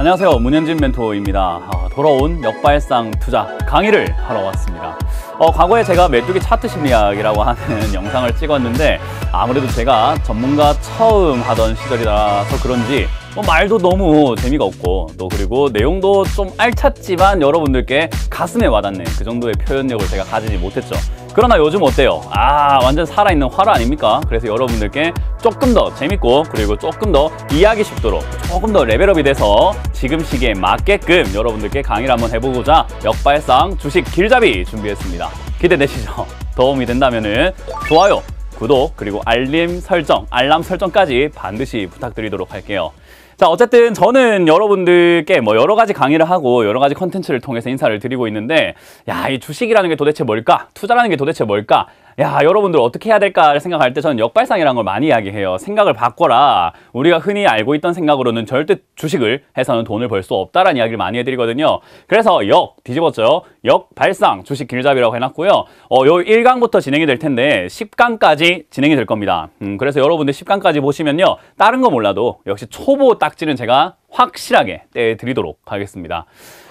안녕하세요 문현진 멘토입니다 아, 돌아온 역발상 투자 강의를 하러 왔습니다 어, 과거에 제가 메뚜기 차트 심리학이라고 하는 영상을 찍었는데 아무래도 제가 전문가 처음 하던 시절이라서 그런지 뭐 말도 너무 재미가 없고 또 그리고 내용도 좀 알찼지만 여러분들께 가슴에 와닿는 그 정도의 표현력을 제가 가지지 못했죠 그러나 요즘 어때요? 아 완전 살아있는 활화 아닙니까? 그래서 여러분들께 조금 더 재밌고 그리고 조금 더 이해하기 쉽도록 조금 더 레벨업이 돼서 지금 시기에 맞게끔 여러분들께 강의를 한번 해보고자 역발상 주식 길잡이 준비했습니다. 기대되시죠? 도움이 된다면 좋아요, 구독, 그리고 알림 설정, 알람 설정까지 반드시 부탁드리도록 할게요. 자, 어쨌든 저는 여러분들께 뭐 여러 가지 강의를 하고 여러 가지 컨텐츠를 통해서 인사를 드리고 있는데 야, 이 주식이라는 게 도대체 뭘까? 투자라는 게 도대체 뭘까? 야, 여러분들 어떻게 해야 될까를 생각할 때 저는 역발상이라는 걸 많이 이야기해요. 생각을 바꿔라. 우리가 흔히 알고 있던 생각으로는 절대 주식을 해서는 돈을 벌 수 없다라는 이야기를 많이 해드리거든요. 그래서 역, 뒤집었죠. 역발상, 주식 길잡이라고 해놨고요. 어, 요 1강부터 진행이 될 텐데 10강까지 진행이 될 겁니다. 음, 그래서 여러분들 10강까지 보시면요. 다른 거 몰라도 역시 초보 딱 딱지는 제가 확실하게 떼드리도록 하겠습니다.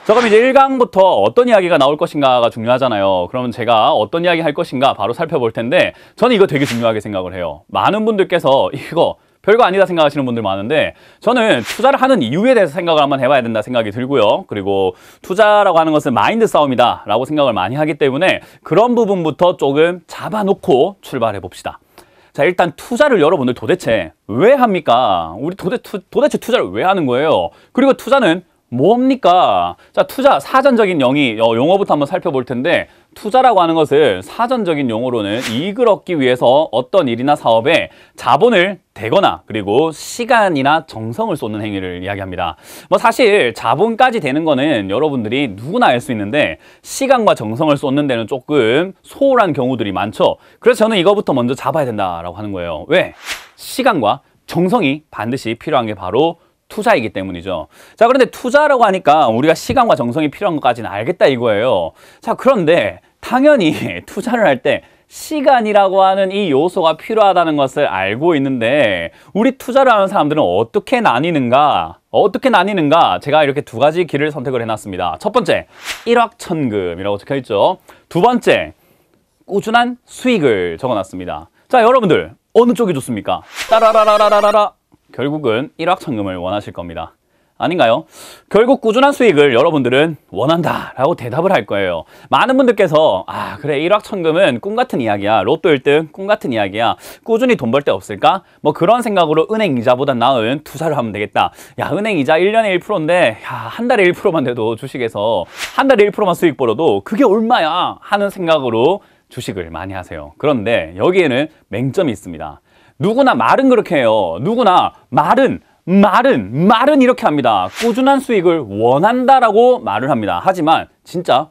자 그럼 이제 1강부터 어떤 이야기가 나올 것인가가 중요하잖아요. 그러면 제가 어떤 이야기 할 것인가 바로 살펴볼 텐데 저는 이거 되게 중요하게 생각을 해요. 많은 분들께서 이거 별거 아니다 생각하시는 분들 많은데 저는 투자를 하는 이유에 대해서 생각을 한번 해봐야 된다 생각이 들고요. 그리고 투자라고 하는 것은 마인드 싸움이다 라고 생각을 많이 하기 때문에 그런 부분부터 조금 잡아놓고 출발해 봅시다. 자, 일단 투자를 여러분들 도대체 왜 합니까? 우리 도대, 투, 도대체 투자를 왜 하는 거예요? 그리고 투자는 뭡니까? 자, 투자 사전적인 영이, 어, 용어부터 한번 살펴볼 텐데 투자라고 하는 것을 사전적인 용어로는 이익을 얻기 위해서 어떤 일이나 사업에 자본을 되거나 그리고 시간이나 정성을 쏟는 행위를 이야기합니다. 뭐 사실 자본까지 되는 거는 여러분들이 누구나 알 수 있는데 시간과 정성을 쏟는 데는 조금 소홀한 경우들이 많죠. 그래서 저는 이거부터 먼저 잡아야 된다라고 하는 거예요. 왜? 시간과 정성이 반드시 필요한 게 바로 투자이기 때문이죠. 자, 그런데 투자라고 하니까 우리가 시간과 정성이 필요한 것까지는 알겠다 이거예요. 자, 그런데 당연히 투자를 할 때 시간이라고 하는 이 요소가 필요하다는 것을 알고 있는데 우리 투자를 하는 사람들은 어떻게 나뉘는가? 어떻게 나뉘는가? 제가 이렇게 두 가지 길을 선택을 해놨습니다. 첫 번째, 일확천금이라고 적혀있죠. 두 번째, 꾸준한 수익을 적어놨습니다. 자, 여러분들 어느 쪽이 좋습니까? 따라라라라라라 결국은 일확천금을 원하실 겁니다. 아닌가요? 결국 꾸준한 수익을 여러분들은 원한다 라고 대답을 할 거예요. 많은 분들께서 아 그래 일확천금은 꿈같은 이야기야. 로또 1등 꿈같은 이야기야. 꾸준히 돈 벌 때 없을까? 뭐 그런 생각으로 은행 이자보다 나은 투자를 하면 되겠다. 야 은행 이자 1년에 1%인데 야, 한 달에 1%만 돼도 주식에서 한 달에 1%만 수익 벌어도 그게 얼마야 하는 생각으로 주식을 많이 하세요. 그런데 여기에는 맹점이 있습니다. 누구나 말은 그렇게 해요. 누구나 말은 말은 말은 이렇게 합니다. 꾸준한 수익을 원한다라고 말을 합니다. 하지만 진짜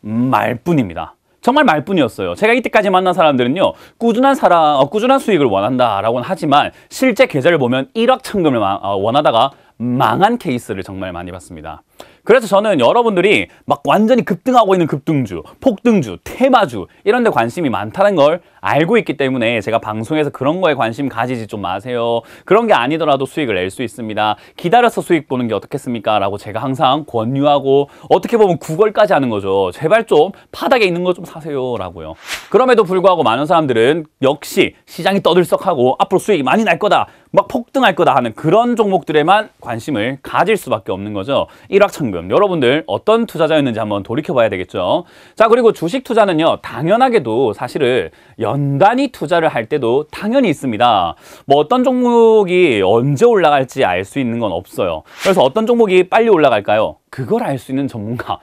말뿐입니다. 정말 말뿐이었어요. 제가 이때까지 만난 사람들은요, 꾸준한 사람, 어, 꾸준한 수익을 원한다라고는 하지만 실제 계좌를 보면 1억 천금을 어, 원하다가 망한 케이스를 정말 많이 봤습니다. 그래서 저는 여러분들이 막 완전히 급등하고 있는 급등주, 폭등주, 테마주 이런 데 관심이 많다는 걸 알고 있기 때문에 제가 방송에서 그런 거에 관심 가지지 좀 마세요. 그런 게 아니더라도 수익을 낼 수 있습니다. 기다려서 수익 보는 게 어떻겠습니까? 라고 제가 항상 권유하고 어떻게 보면 구걸까지 하는 거죠. 제발 좀 바닥에 있는 거 좀 사세요. 라고요. 그럼에도 불구하고 많은 사람들은 역시 시장이 떠들썩하고 앞으로 수익이 많이 날 거다. 막 폭등할 거다 하는 그런 종목들에만 관심을 가질 수밖에 없는 거죠. 일확천금. 여러분들 어떤 투자자였는지 한번 돌이켜봐야 되겠죠. 자 그리고 주식 투자는요. 당연하게도 사실은 연단위 투자를 할 때도 당연히 있습니다. 뭐 어떤 종목이 언제 올라갈지 알 수 있는 건 없어요. 그래서 어떤 종목이 빨리 올라갈까요? 그걸 알 수 있는 전문가.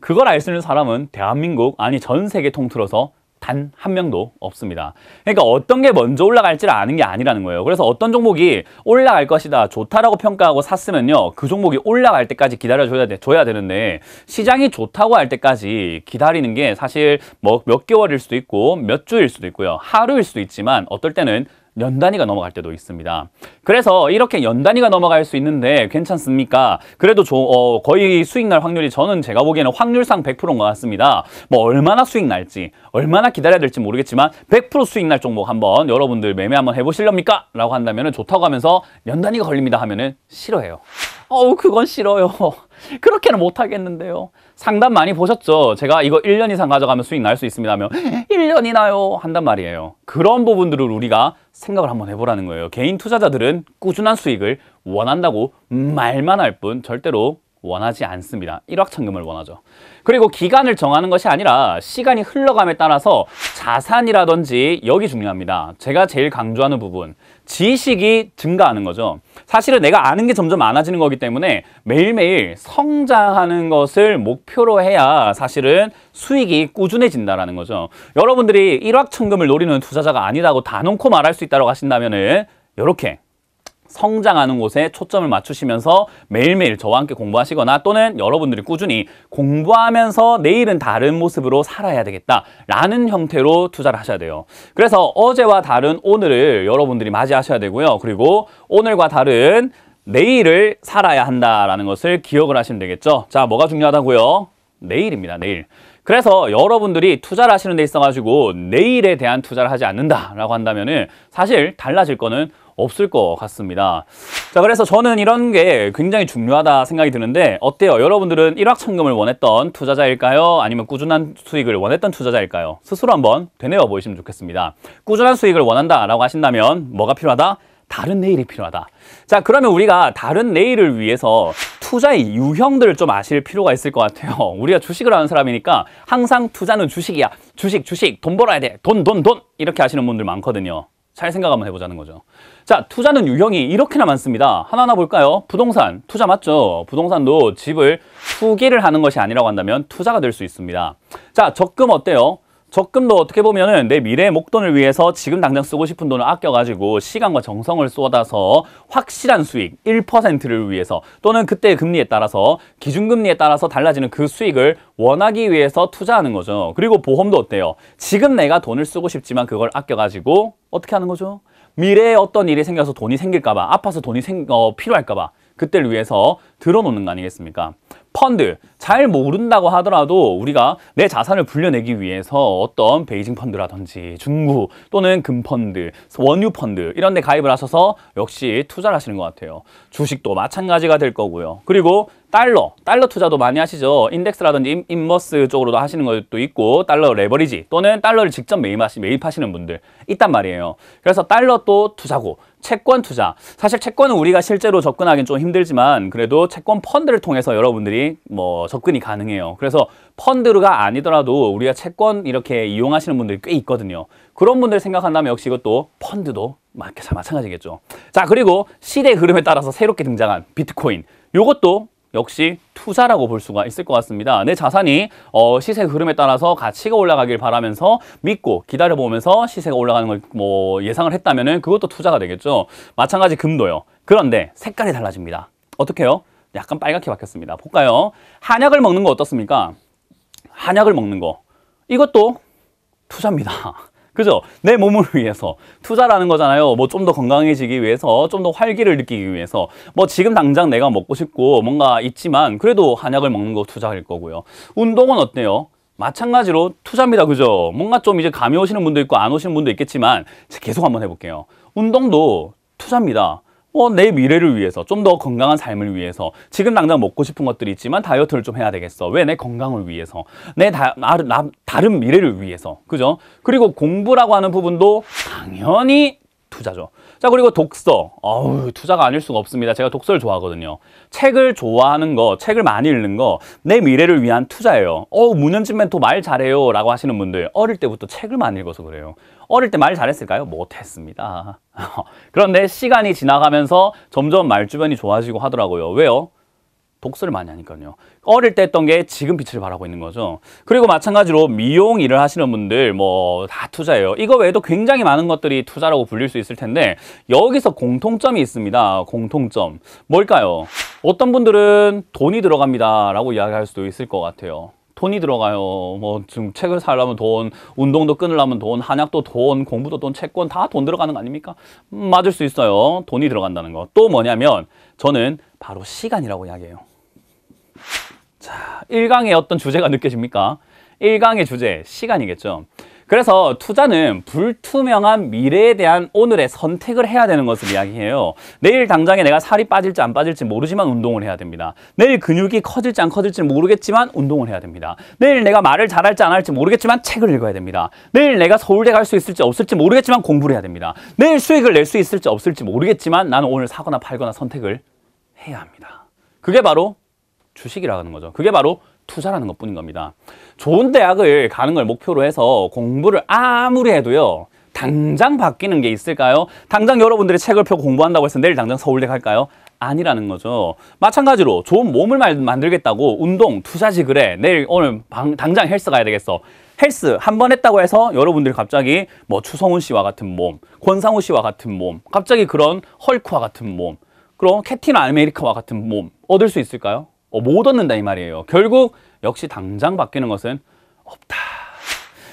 그걸 알 수 있는 사람은 대한민국 아니 전 세계 통틀어서 단한 명도 없습니다. 그러니까 어떤 게 먼저 올라갈지를 아는 게 아니라는 거예요. 그래서 어떤 종목이 올라갈 것이다, 좋다라고 평가하고 샀으면요. 그 종목이 올라갈 때까지 기다려줘야 돼, 줘야 되는데 시장이 좋다고 할 때까지 기다리는 게 사실 뭐 몇 개월일 수도 있고 몇 주일 수도 있고요. 하루일 수도 있지만 어떨 때는 연 단위가 넘어갈 때도 있습니다. 그래서 이렇게 연 단위가 넘어갈 수 있는데 괜찮습니까? 그래도 저, 어, 거의 수익 날 확률이 저는 제가 보기에는 확률상 100%인 것 같습니다. 뭐 얼마나 수익 날지 얼마나 기다려야 될지 모르겠지만 100% 수익 날 종목 한번 여러분들 매매 한번 해보실렵니까? 라고 한다면 좋다고 하면서 연 단위가 걸립니다 하면은 싫어해요. 어우 그건 싫어요. 그렇게는 못하겠는데요. 상담 많이 보셨죠? 제가 이거 1년 이상 가져가면 수익 날 수 있습니다면 1년이나요? 한단 말이에요. 그런 부분들을 우리가 생각을 한번 해보라는 거예요. 개인 투자자들은 꾸준한 수익을 원한다고 말만 할 뿐 절대로 원하지 않습니다. 1억 천금을 원하죠. 그리고 기간을 정하는 것이 아니라 시간이 흘러감에 따라서 자산이라든지 여기 중요합니다. 제가 제일 강조하는 부분. 지식이 증가하는 거죠. 사실은 내가 아는 게 점점 많아지는 거기 때문에 매일매일 성장하는 것을 목표로 해야 사실은 수익이 꾸준해진다라는 거죠. 여러분들이 일확천금을 노리는 투자자가 아니라고 다놓고 말할 수 있다고 하신다면은 이렇게 성장하는 곳에 초점을 맞추시면서 매일매일 저와 함께 공부하시거나 또는 여러분들이 꾸준히 공부하면서 내일은 다른 모습으로 살아야 되겠다라는 형태로 투자를 하셔야 돼요. 그래서 어제와 다른 오늘을 여러분들이 맞이하셔야 되고요. 그리고 오늘과 다른 내일을 살아야 한다라는 것을 기억을 하시면 되겠죠. 자, 뭐가 중요하다고요? 내일입니다, 내일. 그래서 여러분들이 투자를 하시는 데 있어가지고 내일에 대한 투자를 하지 않는다라고 한다면은 사실 달라질 거는 없을 것 같습니다. 자, 그래서 저는 이런 게 굉장히 중요하다 생각이 드는데 어때요? 여러분들은 일확천금을 원했던 투자자일까요? 아니면 꾸준한 수익을 원했던 투자자일까요? 스스로 한번 되뇌어 보시면 좋겠습니다. 꾸준한 수익을 원한다라고 하신다면 뭐가 필요하다? 다른 내일이 필요하다. 자, 그러면 우리가 다른 내일을 위해서 투자의 유형들을 좀 아실 필요가 있을 것 같아요. 우리가 주식을 하는 사람이니까 항상 투자는 주식이야. 주식, 주식, 돈 벌어야 돼. 돈, 돈, 돈. 이렇게 하시는 분들 많거든요. 잘 생각 한번 해보자는 거죠. 자, 투자는 유형이 이렇게나 많습니다. 하나하나 볼까요? 부동산, 투자 맞죠? 부동산도 집을 투기를 하는 것이 아니라고 한다면 투자가 될 수 있습니다. 자, 적금 어때요? 적금도 어떻게 보면은 내 미래의 목돈을 위해서 지금 당장 쓰고 싶은 돈을 아껴가지고 시간과 정성을 쏟아서 확실한 수익 1%를 위해서 또는 그때의 금리에 따라서 기준금리에 따라서 달라지는 그 수익을 원하기 위해서 투자하는 거죠. 그리고 보험도 어때요? 지금 내가 돈을 쓰고 싶지만 그걸 아껴가지고 어떻게 하는 거죠? 미래에 어떤 일이 생겨서 돈이 생길까봐 아파서 돈이 생, 어, 필요할까봐 그때를 위해서 들어놓는 거 아니겠습니까? 펀드 잘 모른다고 하더라도 우리가 내 자산을 불려내기 위해서 어떤 베이징 펀드라든지 중구 또는 금펀드, 원유 펀드 이런 데 가입을 하셔서 역시 투자를 하시는 것 같아요. 주식도 마찬가지가 될 거고요. 그리고 달러, 달러 투자도 많이 하시죠. 인덱스라든지 인버스 쪽으로도 하시는 것도 있고 달러 레버리지 또는 달러를 직접 매입하시, 매입하시는 분들 있단 말이에요. 그래서 달러 또 투자고 채권 투자. 사실 채권은 우리가 실제로 접근하기는 좀 힘들지만 그래도 채권 펀드를 통해서 여러분들이 뭐 접근이 가능해요. 그래서 펀드가 아니더라도 우리가 채권 이렇게 이용하시는 분들이 꽤 있거든요. 그런 분들 생각한다면 역시 이것도 펀드도 마찬가지겠죠. 자, 그리고 시대 흐름에 따라서 새롭게 등장한 비트코인. 요것도 역시 투자라고 볼 수가 있을 것 같습니다. 내 자산이 어, 시세 흐름에 따라서 가치가 올라가길 바라면서 믿고 기다려보면서 시세가 올라가는 걸 뭐 예상을 했다면 그것도 투자가 되겠죠. 마찬가지 금도요. 그런데 색깔이 달라집니다. 어떻게요? 약간 빨갛게 바뀌었습니다. 볼까요? 한약을 먹는 거 어떻습니까? 한약을 먹는 거. 이것도 투자입니다. 그죠? 내 몸을 위해서 투자라는 거잖아요. 뭐 좀 더 건강해지기 위해서, 좀 더 활기를 느끼기 위해서. 뭐 지금 당장 내가 먹고 싶고 뭔가 있지만 그래도 한약을 먹는 거 투자일 거고요. 운동은 어때요? 마찬가지로 투자입니다. 그죠? 뭔가 좀 이제 감이 오시는 분도 있고 안 오시는 분도 있겠지만 계속 한번 해볼게요. 운동도 투자입니다. 어, 내 미래를 위해서 좀 더 건강한 삶을 위해서 지금 당장 먹고 싶은 것들이 있지만 다이어트를 좀 해야 되겠어 왜 내 건강을 위해서 내 다, 나, 다른 미래를 위해서 그죠 그리고 공부라고 하는 부분도 당연히 투자죠 자 그리고 독서 어우 투자가 아닐 수가 없습니다 제가 독서를 좋아하거든요 책을 좋아하는 거 책을 많이 읽는 거 내 미래를 위한 투자예요 어 문현진 멘토 말 잘해요 라고 하시는 분들 어릴 때부터 책을 많이 읽어서 그래요 어릴 때 말 잘했을까요? 못했습니다. 그런데 시간이 지나가면서 점점 말 주변이 좋아지고 하더라고요. 왜요? 독서를 많이 하니까요. 어릴 때 했던 게 지금 빛을 바라고 있는 거죠. 그리고 마찬가지로 미용 일을 하시는 분들 뭐 다 투자예요. 이거 외에도 굉장히 많은 것들이 투자라고 불릴 수 있을 텐데 여기서 공통점이 있습니다. 공통점. 뭘까요? 어떤 분들은 돈이 들어갑니다라고 이야기할 수도 있을 것 같아요. 돈이 들어가요. 뭐 지금 책을 사려면 돈, 운동도 끊으려면 돈, 한약도 돈, 공부도 돈, 채권 다 돈 들어가는 거 아닙니까? 음, 맞을 수 있어요. 돈이 들어간다는 거. 또 뭐냐면 저는 바로 시간이라고 이야기해요. 자, 1강의 어떤 주제가 느껴집니까? 1강의 주제, 시간이겠죠. 그래서 투자는 불투명한 미래에 대한 오늘의 선택을 해야 되는 것을 이야기해요. 내일 당장에 내가 살이 빠질지 안 빠질지 모르지만 운동을 해야 됩니다. 내일 근육이 커질지 안 커질지 모르겠지만 운동을 해야 됩니다. 내일 내가 말을 잘할지 안 할지 모르겠지만 책을 읽어야 됩니다. 내일 내가 서울대 갈 수 있을지 없을지 모르겠지만 공부를 해야 됩니다. 내일 수익을 낼 수 있을지 없을지 모르겠지만 나는 오늘 사거나 팔거나 선택을 해야 합니다. 그게 바로 주식이라는 거죠. 그게 바로 투자라는 것 뿐인 겁니다. 좋은 대학을 가는 걸 목표로 해서 공부를 아무리 해도요. 당장 바뀌는 게 있을까요? 당장 여러분들이 책을 펴고 공부한다고 해서 내일 당장 서울대 갈까요? 아니라는 거죠. 마찬가지로 좋은 몸을 만들겠다고 운동, 투자지 그래. 내일 오늘 방, 당장 헬스 가야 되겠어. 헬스 한 번 했다고 해서 여러분들이 갑자기 뭐 추성훈 씨와 같은 몸, 권상우 씨와 같은 몸, 갑자기 그런 헐크와 같은 몸, 그런 캐틴 아메리카와 같은 몸 얻을 수 있을까요? 어, 못 얻는다 이 말이에요. 결국 역시 당장 바뀌는 것은 없다.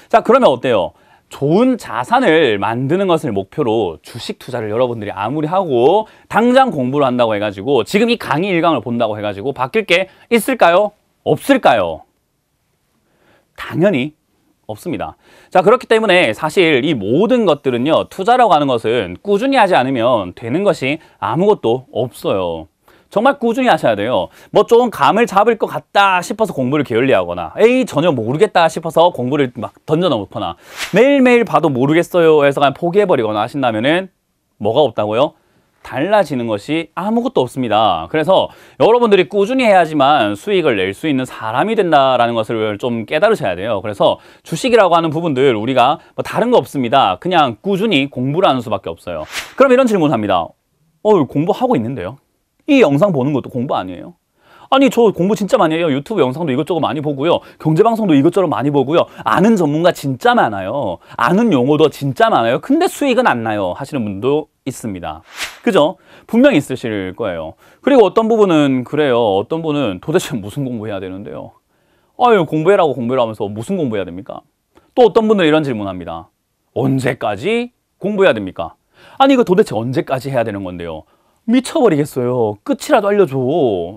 자, 그러면 어때요? 좋은 자산을 만드는 것을 목표로 주식 투자를 여러분들이 아무리 하고 당장 공부를 한다고 해가지고 지금 이 강의 일강을 본다고 해가지고 바뀔 게 있을까요? 없을까요? 당연히 없습니다. 자, 그렇기 때문에 사실 이 모든 것들은요, 투자라고 하는 것은 꾸준히 하지 않으면 되는 것이 아무것도 없어요. 정말 꾸준히 하셔야 돼요. 뭐좀 감을 잡을 것 같다 싶어서 공부를 게을리하거나 에이 전혀 모르겠다 싶어서 공부를 막 던져놓거나 매일매일 봐도 모르겠어요 해서 그냥 포기해버리거나 하신다면은 뭐가 없다고요? 달라지는 것이 아무것도 없습니다. 그래서 여러분들이 꾸준히 해야지만 수익을 낼 수 있는 사람이 된다라는 것을 좀 깨달으셔야 돼요. 그래서 주식이라고 하는 부분들 우리가 뭐 다른 거 없습니다. 그냥 꾸준히 공부를 하는 수밖에 없어요. 그럼 이런 질문 합니다. 어, 공부하고 있는데요? 이 영상 보는 것도 공부 아니에요? 아니 저 공부 진짜 많이 해요. 유튜브 영상도 이것저것 많이 보고요. 경제 방송도 이것저것 많이 보고요. 아는 전문가 진짜 많아요. 아는 용어도 진짜 많아요. 근데 수익은 안 나요. 하시는 분도 있습니다. 그죠? 분명히 있으실 거예요. 그리고 어떤 부분은 그래요. 어떤 분은 도대체 무슨 공부해야 되는데요. 아유 공부해라고 공부를 하면서 무슨 공부해야 됩니까? 또 어떤 분은 이런 질문합니다. 언제까지 공부해야 됩니까? 아니 이거 도대체 언제까지 해야 되는 건데요. 미쳐버리겠어요. 끝이라도 알려줘.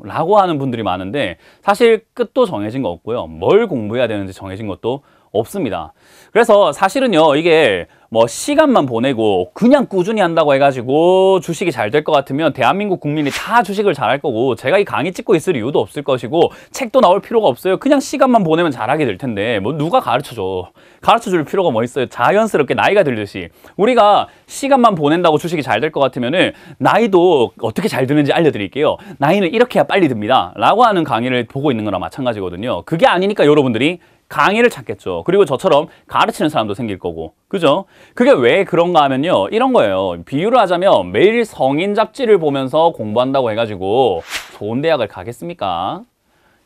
라고 하는 분들이 많은데 사실 끝도 정해진 거 없고요. 뭘 공부해야 되는지 정해진 것도 없습니다. 그래서 사실은요, 이게 뭐 시간만 보내고 그냥 꾸준히 한다고 해가지고 주식이 잘 될 것 같으면 대한민국 국민이 다 주식을 잘 할 거고 제가 이 강의 찍고 있을 이유도 없을 것이고 책도 나올 필요가 없어요. 그냥 시간만 보내면 잘하게 될 텐데 뭐 누가 가르쳐줘. 가르쳐줄 필요가 뭐 있어요. 자연스럽게 나이가 들듯이 우리가 시간만 보낸다고 주식이 잘 될 것 같으면은 나이도 어떻게 잘 드는지 알려드릴게요. 나이는 이렇게 해야 빨리 듭니다. 라고 하는 강의를 보고 있는 거나 마찬가지거든요. 그게 아니니까 여러분들이 강의를 찾겠죠. 그리고 저처럼 가르치는 사람도 생길 거고. 그죠? 그게 왜 그런가 하면요. 이런 거예요. 비유를 하자면 매일 성인 잡지를 보면서 공부한다고 해가지고 좋은 대학을 가겠습니까?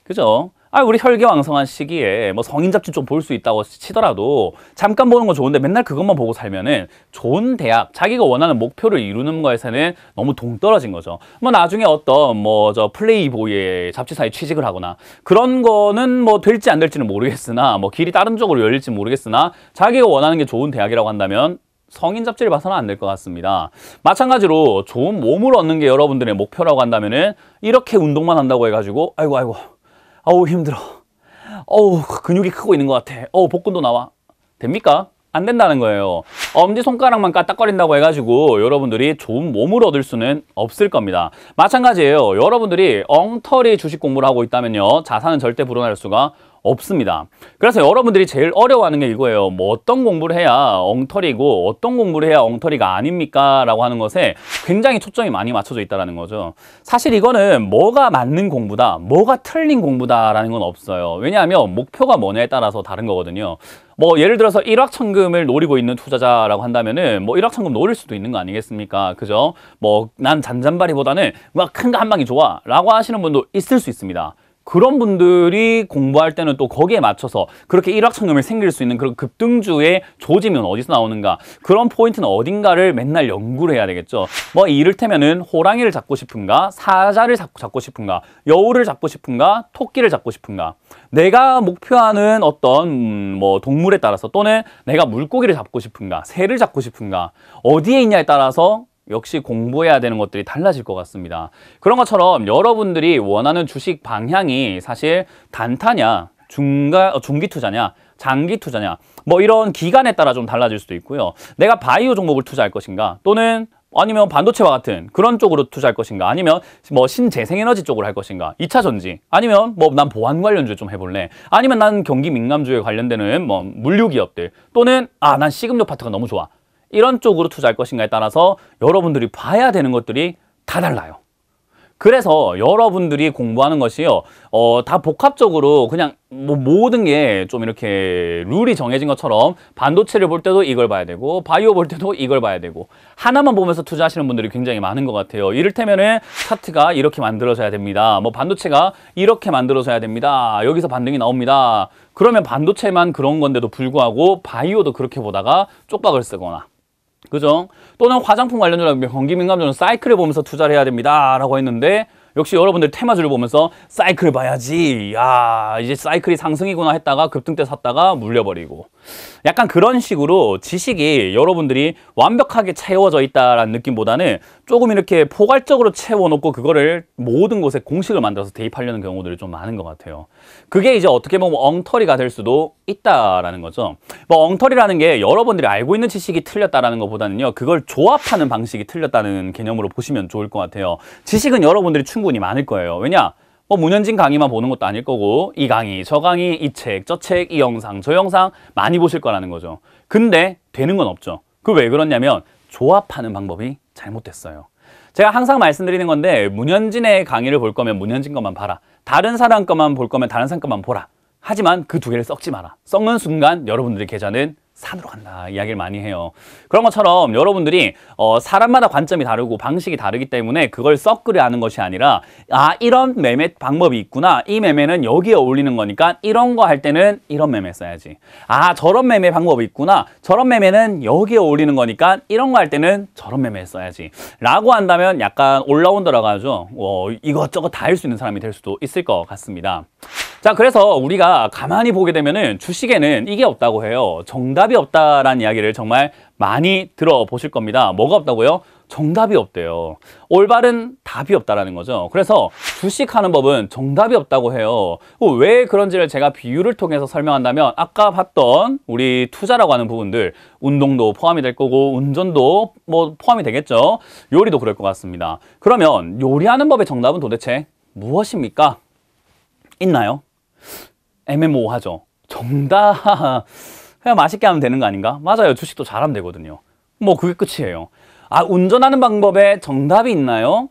그죠? 아, 우리 혈기왕성한 시기에 뭐 성인 잡지 좀 볼 수 있다고 치더라도 잠깐 보는 건 좋은데 맨날 그것만 보고 살면은 좋은 대학, 자기가 원하는 목표를 이루는 거에서는 너무 동떨어진 거죠. 뭐 나중에 어떤 뭐 저 플레이보이의 잡지사에 취직을 하거나 그런 거는 뭐 될지 안 될지는 모르겠으나 뭐 길이 다른 쪽으로 열릴지 모르겠으나 자기가 원하는 게 좋은 대학이라고 한다면 성인 잡지를 봐서는 안 될 것 같습니다. 마찬가지로 좋은 몸을 얻는 게 여러분들의 목표라고 한다면은 이렇게 운동만 한다고 해가지고 아이고 아이고 어우 힘들어 어우 근육이 크고 있는 것 같아 어우 복근도 나와 됩니까? 안 된다는 거예요 엄지손가락만 까딱거린다고 해가지고 여러분들이 좋은 몸을 얻을 수는 없을 겁니다 마찬가지예요 여러분들이 엉터리 주식 공부를 하고 있다면요 자산은 절대 불어날 수가 없습니다. 그래서 여러분들이 제일 어려워하는 게 이거예요. 뭐 어떤 공부를 해야 엉터리고 어떤 공부를 해야 엉터리가 아닙니까? 라고 하는 것에 굉장히 초점이 많이 맞춰져 있다는 거죠. 사실 이거는 뭐가 맞는 공부다, 뭐가 틀린 공부다라는 건 없어요. 왜냐하면 목표가 뭐냐에 따라서 다른 거거든요. 뭐 예를 들어서 일확천금을 노리고 있는 투자자라고 한다면은 뭐 일확천금 노릴 수도 있는 거 아니겠습니까? 그죠? 뭐 난 잔잔바리보다는 막 큰 거 한 방이 좋아라고 하시는 분도 있을 수 있습니다. 그런 분들이 공부할 때는 또 거기에 맞춰서 그렇게 일확천금이 생길 수 있는 그런 급등주의 조짐은 어디서 나오는가 그런 포인트는 어딘가를 맨날 연구를 해야 되겠죠 뭐 이를테면은 호랑이를 잡고 싶은가 사자를 잡고 싶은가 여우를 잡고 싶은가 토끼를 잡고 싶은가 내가 목표하는 어떤 음, 뭐 동물에 따라서 또는 내가 물고기를 잡고 싶은가 새를 잡고 싶은가 어디에 있냐에 따라서 역시 공부해야 되는 것들이 달라질 것 같습니다. 그런 것처럼 여러분들이 원하는 주식 방향이 사실 단타냐, 중가, 어, 중기 투자냐, 장기 투자냐, 뭐 이런 기간에 따라 좀 달라질 수도 있고요. 내가 바이오 종목을 투자할 것인가, 또는 아니면 반도체와 같은 그런 쪽으로 투자할 것인가 아니면 뭐 신재생에너지 쪽으로 할 것인가 2차 전지 아니면 뭐 난 보안 관련주에 좀 해볼래 아니면 난 경기 민감주에 관련되는 뭐 물류 기업들 또는 아난 시급료 파트가 너무 좋아 이런 쪽으로 투자할 것인가에 따라서 여러분들이 봐야 되는 것들이 다 달라요. 그래서 여러분들이 공부하는 것이요, 어, 다 복합적으로 그냥 뭐 모든 게 좀 이렇게 룰이 정해진 것처럼 반도체를 볼 때도 이걸 봐야 되고, 바이오 볼 때도 이걸 봐야 되고, 하나만 보면서 투자하시는 분들이 굉장히 많은 것 같아요. 이를테면 차트가 이렇게 만들어져야 됩니다. 뭐 반도체가 이렇게 만들어져야 됩니다. 여기서 반등이 나옵니다. 그러면 반도체만 그런 건데도 불구하고 바이오도 그렇게 보다가 쪽박을 쓰거나, 그죠? 또는 화장품 관련된 경기 민감도는 사이클을 보면서 투자를 해야 됩니다. 라고 했는데 역시 여러분들 테마주를 보면서 사이클 봐야지. 야 이제 사이클이 상승이구나 했다가 급등 때 샀다가 물려버리고 약간 그런 식으로 지식이 여러분들이 완벽하게 채워져 있다라는 느낌보다는 조금 이렇게 포괄적으로 채워놓고 그거를 모든 곳에 공식을 만들어서 대입하려는 경우들이 좀 많은 것 같아요. 그게 이제 어떻게 보면 엉터리가 될 수도 있다라는 거죠. 뭐 엉터리라는 게 여러분들이 알고 있는 지식이 틀렸다라는 것보다는요. 그걸 조합하는 방식이 틀렸다는 개념으로 보시면 좋을 것 같아요. 지식은 여러분들이 충분히 많을 거예요. 왜냐? 뭐 문현진 강의만 보는 것도 아닐 거고 이 강의, 저 강의, 이 책, 저 책, 이 영상, 저 영상 많이 보실 거라는 거죠. 근데 되는 건 없죠. 그 왜 그렇냐면 조합하는 방법이 잘못됐어요. 제가 항상 말씀드리는 건데 문현진의 강의를 볼 거면 문현진 것만 봐라. 다른 사람 것만 볼 거면 다른 사람 것만 보라. 하지만 그 두 개를 썩지 마라. 썩는 순간 여러분들의 계좌는 산으로 간다 이야기를 많이 해요. 그런 것처럼 여러분들이 어, 사람마다 관점이 다르고 방식이 다르기 때문에 그걸 섞으려 하는 것이 아니라 아 이런 매매 방법이 있구나 이 매매는 여기에 어울리는 거니까 이런 거 할 때는 이런 매매 써야지 아 저런 매매 방법이 있구나 저런 매매는 여기에 어울리는 거니까 이런 거 할 때는 저런 매매 써야지 라고 한다면 약간 올라온다라고 하죠. 어, 이것저것 다 할 수 있는 사람이 될 수도 있을 것 같습니다. 자 그래서 우리가 가만히 보게 되면은 주식에는 이게 없다고 해요 정답이 없다라는 이야기를 정말 많이 들어보실 겁니다 뭐가 없다고요? 정답이 없대요 올바른 답이 없다라는 거죠 그래서 주식하는 법은 정답이 없다고 해요 어, 왜 그런지를 제가 비유를 통해서 설명한다면 아까 봤던 우리 투자라고 하는 부분들 운동도 포함이 될 거고 운전도 뭐 포함이 되겠죠 요리도 그럴 것 같습니다 그러면 요리하는 법의 정답은 도대체 무엇입니까? 있나요? 애매모호하죠. 정답 그냥 맛있게 하면 되는 거 아닌가? 맞아요. 주식도 잘하면 되거든요. 뭐 그게 끝이에요. 아 운전하는 방법에 정답이 있나요?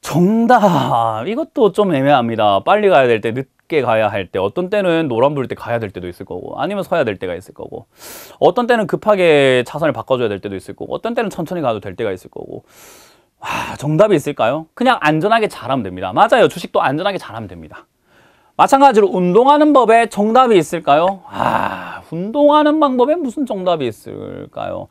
정답 이것도 좀 애매합니다. 빨리 가야 될때 늦게 가야 할때 어떤 때는 노란불 때 가야 될 때도 있을 거고 아니면 서야 될 때가 있을 거고 어떤 때는 급하게 차선을 바꿔줘야 될 때도 있을 거고 어떤 때는 천천히 가도 될 때가 있을 거고 와 정답이 있을까요? 그냥 안전하게 잘하면 됩니다. 맞아요. 주식도 안전하게 잘하면 됩니다. 마찬가지로 운동하는 법에 정답이 있을까요? 아, 운동하는 방법에 무슨 정답이 있을까요?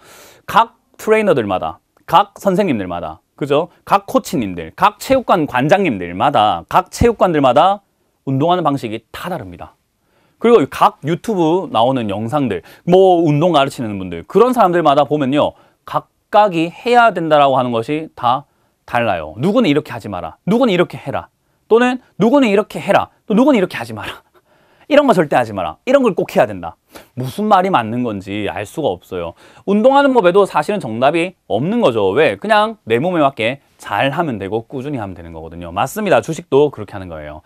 각 트레이너들마다, 각 선생님들마다, 그죠? 각 코치님들, 각 체육관 관장님들마다, 각 체육관들마다 운동하는 방식이 다 다릅니다. 그리고 각 유튜브 나오는 영상들, 뭐 운동 가르치는 분들, 그런 사람들마다 보면요. 각각이 해야 된다라고 하는 것이 다 달라요. 누구는 이렇게 하지 마라. 누구는 이렇게 해라. 또는 누구는 이렇게 해라. 또 누구는 이렇게 하지 마라. 이런 거 절대 하지 마라. 이런 걸 꼭 해야 된다. 무슨 말이 맞는 건지 알 수가 없어요. 운동하는 법에도 사실은 정답이 없는 거죠. 왜? 그냥 내 몸에 맞게 잘 하면 되고 꾸준히 하면 되는 거거든요. 맞습니다. 주식도 그렇게 하는 거예요.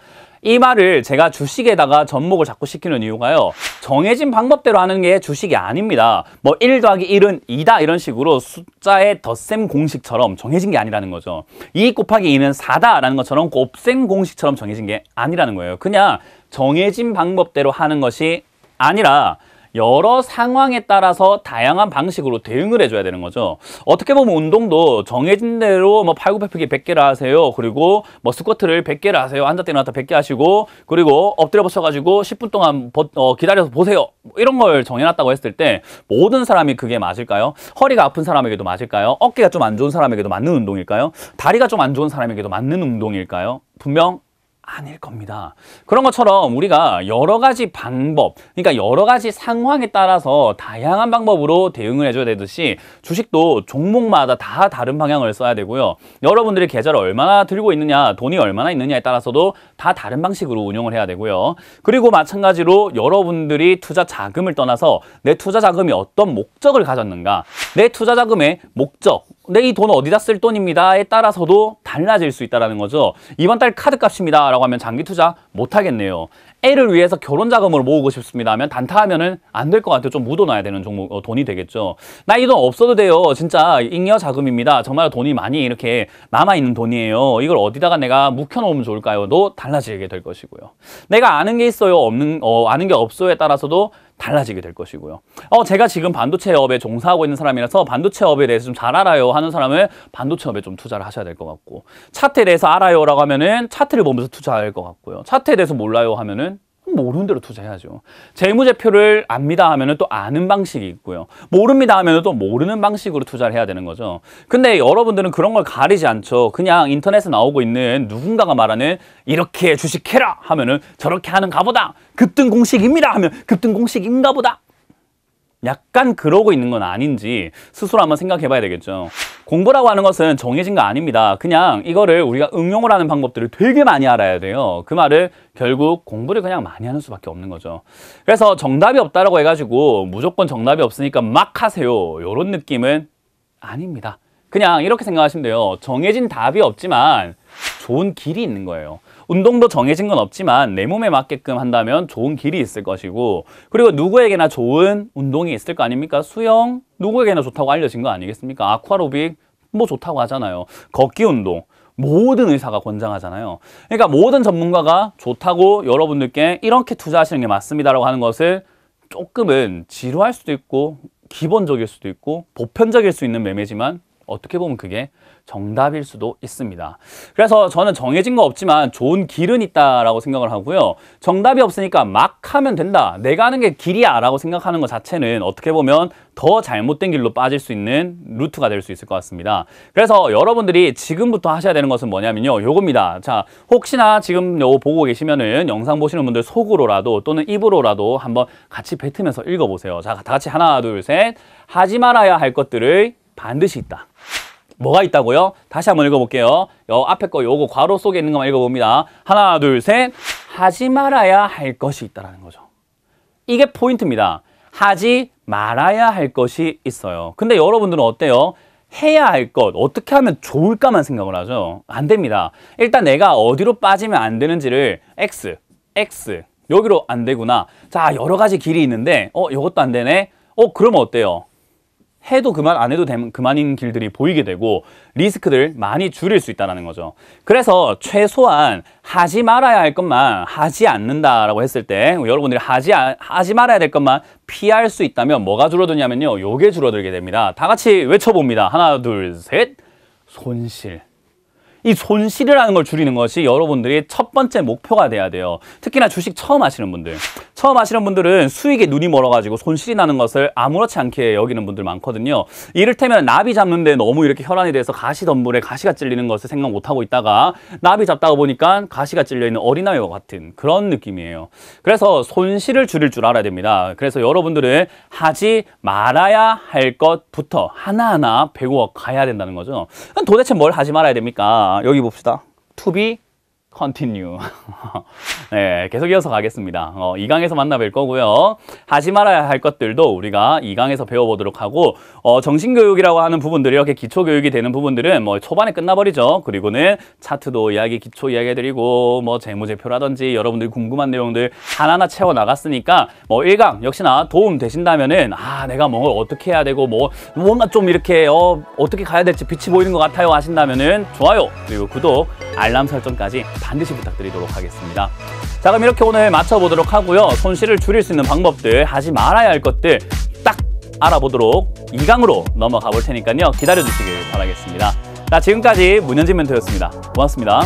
이 말을 제가 주식에다가 접목을 자꾸 시키는 이유가요. 정해진 방법대로 하는 게 주식이 아닙니다. 뭐 1 더하기 1은 2다 이런 식으로 숫자의 덧셈 공식처럼 정해진 게 아니라는 거죠. 2 곱하기 2는 4다라는 것처럼 곱셈 공식처럼 정해진 게 아니라는 거예요. 그냥 정해진 방법대로 하는 것이 아니라 여러 상황에 따라서 다양한 방식으로 대응을 해줘야 되는 거죠. 어떻게 보면 운동도 정해진 대로 뭐 팔굽혀펴기 100개를 하세요. 그리고 뭐 스쿼트를 100개를 하세요. 앉았다 일어났다 100개 하시고 그리고 엎드려 버텨가지고 10분 동안 버, 어, 기다려서 보세요. 뭐 이런 걸 정해놨다고 했을 때 모든 사람이 그게 맞을까요? 허리가 아픈 사람에게도 맞을까요? 어깨가 좀 안 좋은 사람에게도 맞는 운동일까요? 다리가 좀 안 좋은 사람에게도 맞는 운동일까요? 분명 아닐 겁니다. 그런 것처럼 우리가 여러 가지 방법, 그러니까 여러 가지 상황에 따라서 다양한 방법으로 대응을 해줘야 되듯이 주식도 종목마다 다 다른 방향을 써야 되고요. 여러분들이 계좌를 얼마나 들고 있느냐, 돈이 얼마나 있느냐에 따라서도 다 다른 방식으로 운영을 해야 되고요. 그리고 마찬가지로 여러분들이 투자 자금을 떠나서 내 투자 자금이 어떤 목적을 가졌는가, 내 투자 자금의 목적, 내이돈 어디다 쓸 돈입니다에 따라서도 달라질 수 있다는 거죠. 이번 달 카드 값입니다. 라고 하면 장기 투자 못하겠네요. 애를 위해서 결혼 자금을 모으고 싶습니다 하면 단타하면은 안 될 것 같아요. 좀 묻어놔야 되는 종목 어, 돈이 되겠죠. 나 이 돈 없어도 돼요. 진짜 잉여 자금입니다. 정말 돈이 많이 이렇게 남아 있는 돈이에요. 이걸 어디다가 내가 묵혀놓으면 좋을까요?도 달라지게 될 것이고요. 내가 아는 게 있어요, 없는 어, 아는 게 없어요에 따라서도 달라지게 될 것이고요. 어, 제가 지금 반도체 업에 종사하고 있는 사람이라서 반도체 업에 대해서 좀 잘 알아요 하는 사람은 반도체 업에 좀 투자를 하셔야 될 것 같고 차트에 대해서 알아요라고 하면은 차트를 보면서 투자할 것 같고요. 차트에 대해서 몰라요 하면은 모르는 뭐 대로 투자해야죠. 재무제표를 압니다 하면 또 아는 방식이 있고요. 모릅니다 하면 또 모르는 방식으로 투자를 해야 되는 거죠. 근데 여러분들은 그런 걸 가리지 않죠. 그냥 인터넷에 나오고 있는 누군가가 말하는 이렇게 주식해라 하면은 저렇게 하는가 보다. 급등 공식입니다 하면 급등 공식인가 보다. 약간 그러고 있는 건 아닌지 스스로 한번 생각해 봐야 되겠죠. 공부라고 하는 것은 정해진 거 아닙니다. 그냥 이거를 우리가 응용을 하는 방법들을 되게 많이 알아야 돼요. 그 말을 결국 공부를 그냥 많이 하는 수밖에 없는 거죠. 그래서 정답이 없다라고 해가지고 무조건 정답이 없으니까 막 하세요. 이런 느낌은 아닙니다. 그냥 이렇게 생각하시면 돼요. 정해진 답이 없지만 좋은 길이 있는 거예요. 운동도 정해진 건 없지만 내 몸에 맞게끔 한다면 좋은 길이 있을 것이고 그리고 누구에게나 좋은 운동이 있을 거 아닙니까? 수영 누구에게나 좋다고 알려진 거 아니겠습니까? 아쿠아로빅 뭐 좋다고 하잖아요. 걷기 운동 모든 의사가 권장하잖아요. 그러니까 모든 전문가가 좋다고 여러분들께 이렇게 투자하시는 게 맞습니다라고 하는 것을 조금은 지루할 수도 있고 기본적일 수도 있고 보편적일 수 있는 매매지만 어떻게 보면 그게 정답일 수도 있습니다. 그래서 저는 정해진 거 없지만 좋은 길은 있다라고 생각을 하고요. 정답이 없으니까 막 하면 된다. 내가 하는 게 길이야 라고 생각하는 것 자체는 어떻게 보면 더 잘못된 길로 빠질 수 있는 루트가 될 수 있을 것 같습니다. 그래서 여러분들이 지금부터 하셔야 되는 것은 뭐냐면요. 요겁니다. 자, 혹시나 지금 요 보고 계시면은 영상 보시는 분들 속으로라도 또는 입으로라도 한번 같이 뱉으면서 읽어보세요. 자, 다 같이 하나, 둘, 셋. 하지 말아야 할 것들을 반드시 있다. 뭐가 있다고요? 다시 한번 읽어볼게요. 요 앞에 거 요거 괄호 속에 있는 것만 읽어봅니다. 하나, 둘, 셋. 하지 말아야 할 것이 있다라는 거죠. 이게 포인트입니다. 하지 말아야 할 것이 있어요. 근데 여러분들은 어때요? 해야 할 것, 어떻게 하면 좋을까만 생각을 하죠. 안 됩니다. 일단 내가 어디로 빠지면 안 되는지를 X, X, 여기로 안 되구나. 자, 여러 가지 길이 있는데, 어, 이것도 안 되네. 어, 그러면 어때요? 해도 그만 안 해도 그만인 길들이 보이게 되고 리스크들 많이 줄일 수 있다는 거죠. 그래서 최소한 하지 말아야 할 것만 하지 않는다라고 했을 때 여러분들이 하지, 아, 하지 말아야 될 것만 피할 수 있다면 뭐가 줄어드냐면요. 요게 줄어들게 됩니다. 다 같이 외쳐봅니다. 하나, 둘, 셋. 손실. 이 손실이라는 걸 줄이는 것이 여러분들이 첫 번째 목표가 돼야 돼요. 특히나 주식 처음 하시는 분들. 처음 하시는 분들은 수익에 눈이 멀어가지고 손실이 나는 것을 아무렇지 않게 여기는 분들 많거든요. 이를테면 나비 잡는데 너무 이렇게 혈안이 돼서 가시덤불에 가시가 찔리는 것을 생각 못하고 있다가 나비 잡다가 보니까 가시가 찔려있는 어린아이와 같은 그런 느낌이에요. 그래서 손실을 줄일 줄 알아야 됩니다. 그래서 여러분들은 하지 말아야 할 것부터 하나하나 배워 가야 된다는 거죠. 그럼 도대체 뭘 하지 말아야 됩니까? 여기 봅시다. 투비 컨티뉴 네, 계속 이어서 가겠습니다 어, 2강에서 만나 뵐 거고요 하지 말아야 할 것들도 우리가 2강에서 배워보도록 하고 어, 정신교육이라고 하는 부분들이 이렇게 기초교육이 되는 부분들은 뭐 초반에 끝나버리죠 그리고는 차트도 이야기 기초 이야기 해드리고 뭐 재무제표라든지 여러분들이 궁금한 내용들 하나하나 채워나갔으니까 뭐 1강 역시나 도움 되신다면은 아 내가 뭘 어떻게 해야 되고 뭐 뭔가 좀 이렇게 어, 어떻게 가야 될지 빛이 보이는 것 같아요 하신다면은 좋아요 그리고 구독 알람 설정까지 반드시 부탁드리도록 하겠습니다. 자 그럼 이렇게 오늘 맞춰보도록 하고요. 손실을 줄일 수 있는 방법들, 하지 말아야 할 것들 딱 알아보도록 2강으로 넘어가 볼 테니까요. 기다려주시길 바라겠습니다. 자 지금까지 문현진 멘토였습니다. 고맙습니다.